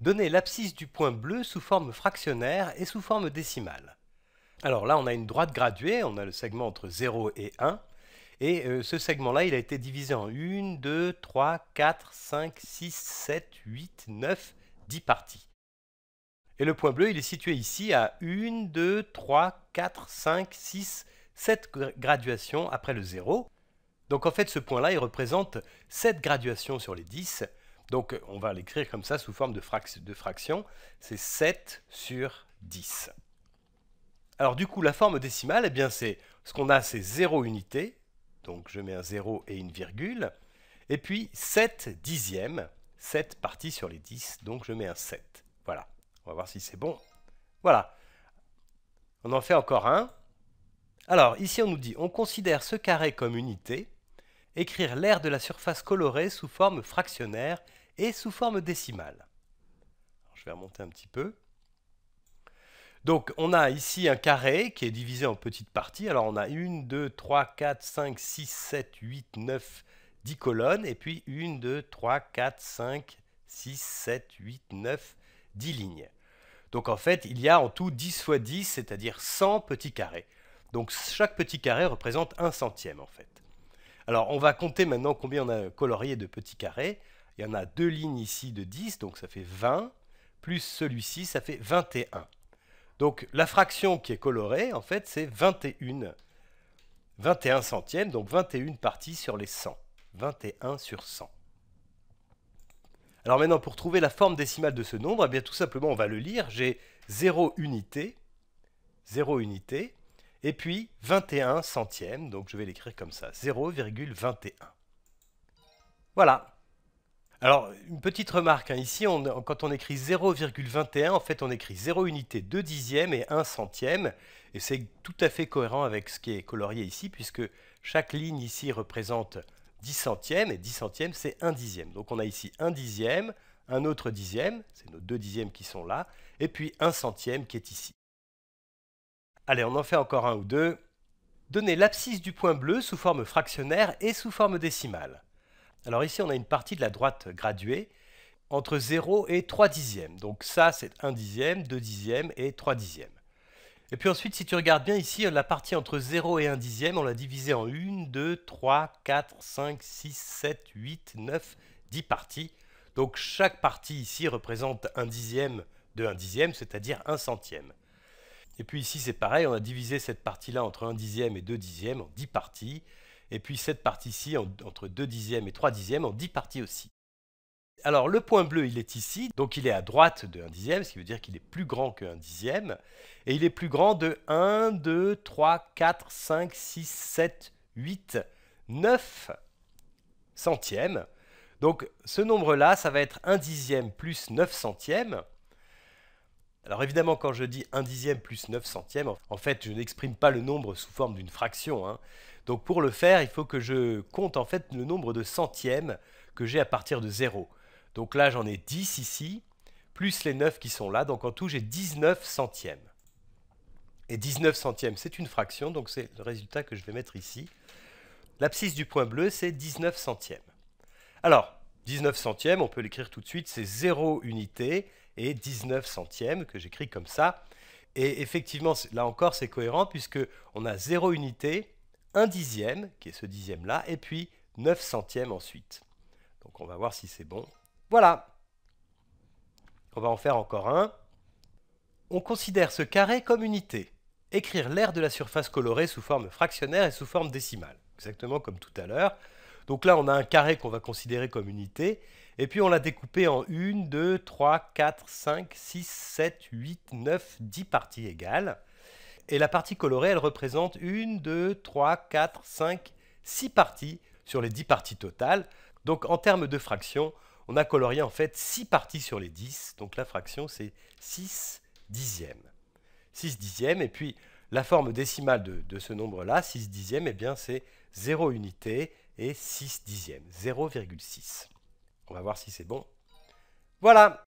Donner l'abscisse du point bleu sous forme fractionnaire et sous forme décimale. Alors là, on a une droite graduée, on a le segment entre 0 et 1. Et euh, ce segment-là, il a été divisé en 1, 2, 3, 4, 5, 6, 7, 8, 9, 10 parties. Et le point bleu, il est situé ici à 1, 2, 3, 4, 5, 6, 7 graduations après le 0. Donc en fait, ce point-là, il représente 7 graduations sur les 10 donc euh, on va l'écrire comme ça sous forme de, de fraction. C'est 7 sur 10. Alors du coup, la forme décimale, eh bien c'est ce qu'on a, c'est 0 unité. Donc je mets un 0 et une virgule. Et puis 7 dixièmes, 7 parties sur les 10, donc je mets un 7. Voilà, on va voir si c'est bon. Voilà, on en fait encore un. Alors ici on nous dit, on considère ce carré comme unité écrire l'aire de la surface colorée sous forme fractionnaire et sous forme décimale. je vais remonter un petit peu. Donc on a ici un carré qui est divisé en petites parties. Alors on a 1, 2, 3, 4, 5, 6, 7, 8, 9, 10 colonnes. Et puis 1, 2, 3, 4, 5, 6, 7, 8, 9, 10 lignes. Donc en fait, il y a en tout 10 fois 10, c'est-à-dire 100 petits carrés. Donc chaque petit carré représente un centième en fait. Alors, on va compter maintenant combien on a colorié de petits carrés. Il y en a deux lignes ici de 10, donc ça fait 20, plus celui-ci, ça fait 21. Donc, la fraction qui est colorée, en fait, c'est 21. 21 centièmes, donc 21 parties sur les 100. 21 sur 100. Alors maintenant, pour trouver la forme décimale de ce nombre, eh bien tout simplement, on va le lire. J'ai 0 unité, 0 unité, et puis 21 centièmes, donc je vais l'écrire comme ça, 0,21. Voilà. Alors, une petite remarque, hein. ici, quand on écrit 0,21, en fait, on écrit 0 unité, 2 dixièmes et 1 centième, et c'est tout à fait cohérent avec ce qui est colorié ici, puisque chaque ligne ici représente 10 centièmes, et 10 centièmes, c'est 1 dixième. Donc on a ici 1 dixième, un autre dixième, c'est nos deux dixièmes qui sont là, et puis 1 centième qui est ici. Allez, on en fait encore un ou deux. Donnez l'abscisse du point bleu sous forme fractionnaire et sous forme décimale. Alors ici, on a une partie de la droite graduée entre 0 et 3 dixièmes. Donc ça, c'est 1 dixième, 2 dixièmes et 3 dixièmes. Et puis ensuite, si tu regardes bien ici, la partie entre 0 et 1 dixième, on l'a divisée en 1, 2, 3, 4, 5, 6, 7, 8, 9, 10 parties. Donc chaque partie ici représente 1 dixième de 1 dixième, c'est-à-dire 1 centième. Et puis ici, c'est pareil, on a divisé cette partie-là entre 1 dixième et 2 dixièmes en 10 parties. Et puis cette partie-ci entre 2 dixièmes et 3 dixièmes en 10 parties aussi. Alors le point bleu, il est ici, donc il est à droite de 1 dixième, ce qui veut dire qu'il est plus grand que 1 dixième. Et il est plus grand de 1, 2, 3, 4, 5, 6, 7, 8, 9 centièmes. Donc ce nombre-là, ça va être 1 dixième plus 9 centièmes. Alors évidemment, quand je dis 1 dixième plus 9 centièmes, en fait, je n'exprime pas le nombre sous forme d'une fraction. Hein. Donc pour le faire, il faut que je compte en fait le nombre de centièmes que j'ai à partir de 0. Donc là, j'en ai 10 ici, plus les 9 qui sont là. Donc en tout, j'ai 19 centièmes. Et 19 centièmes, c'est une fraction, donc c'est le résultat que je vais mettre ici. L'abscisse du point bleu, c'est 19 centièmes. Alors, 19 centièmes, on peut l'écrire tout de suite, c'est 0 unité et 19 centièmes que j'écris comme ça. Et effectivement, là encore, c'est cohérent puisque on a 0 unité, 1 dixième, qui est ce dixième-là, et puis 9 centièmes ensuite. Donc on va voir si c'est bon. Voilà On va en faire encore un. On considère ce carré comme unité. Écrire l'air de la surface colorée sous forme fractionnaire et sous forme décimale, exactement comme tout à l'heure. Donc là, on a un carré qu'on va considérer comme unité. Et puis on l'a découpé en 1, 2, 3, 4, 5, 6, 7, 8, 9, 10 parties égales. Et la partie colorée, elle représente 1, 2, 3, 4, 5, 6 parties sur les 10 parties totales. Donc en termes de fraction, on a colorié en fait 6 parties sur les 10. Donc la fraction, c'est 6 dixièmes. 6 dixièmes, et puis la forme décimale de, ce nombre-là, 6 dixièmes, eh bien c'est 0 unité, et 6 dixièmes, 0,6. On va voir si c'est bon. Voilà